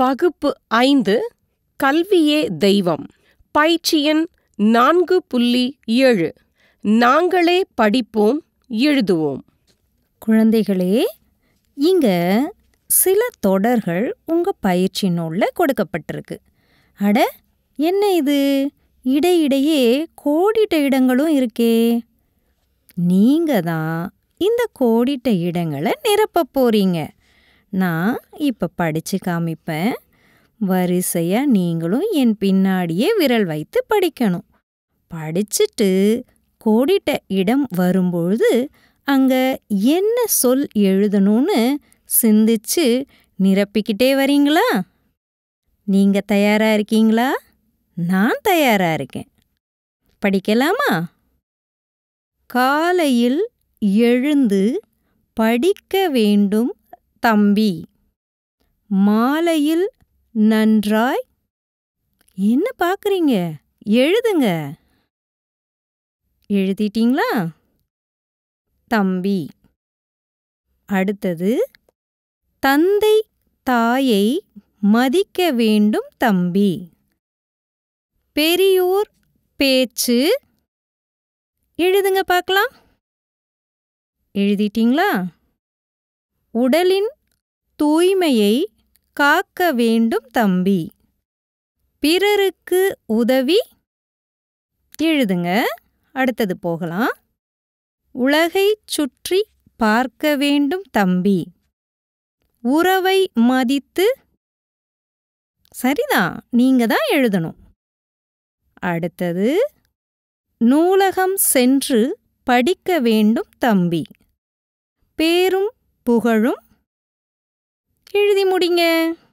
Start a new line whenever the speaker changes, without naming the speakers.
வகுப்பு ஐந்து கல்வியே தெய்வம் பயிற்சியன் நான்கு புள்ளி ஏழு நாங்களே படிப்போம் எழுதுவோம் குழந்தைகளே இங்க சில தொடர்கள் உங்க பயிற்சி நூலில் கொடுக்கப்பட்டிருக்கு அட என்ன இது இடையிடையே கோடிட்ட இடங்களும் இருக்கே நீங்க தான் இந்த கோடிட்ட இடங்களை நிரப்ப போறீங்க நான் இப்போ படித்து காமிப்பேன் வரிசையாக நீங்களும் என் பின்னாடியே விரல் வைத்து படிக்கணும் படிச்சுட்டு கோடிட்ட இடம் வரும்பொழுது அங்கே என்ன சொல் எழுதணும்னு சிந்திச்சு நிரப்பிக்கிட்டே வரீங்களா நீங்கள் தயாராக இருக்கீங்களா நான் தயாராக இருக்கேன் படிக்கலாமா காலையில் எழுந்து படிக்க வேண்டும் தம்பி மாலையில் நன்றாய் என்ன பார்க்குறீங்க எழுதுங்க எழுதிட்டீங்களா தம்பி அடுத்தது தந்தை தாயை மதிக்க வேண்டும் தம்பி பெரியோர் பேச்சு எழுதுங்க பார்க்கலாம் எழுதிட்டீங்களா உடலின் தூய்மையை காக்க வேண்டும் தம்பி பிறருக்கு உதவி எழுதுங்க அடுத்தது போகலாம் உலகைச் சுற்றி பார்க்க வேண்டும் தம்பி உறவை மதித்து சரிதான் நீங்க தான் எழுதணும் அடுத்தது நூலகம் சென்று படிக்க வேண்டும் தம்பி பேரும் புகழும் எழுதி முடிங்க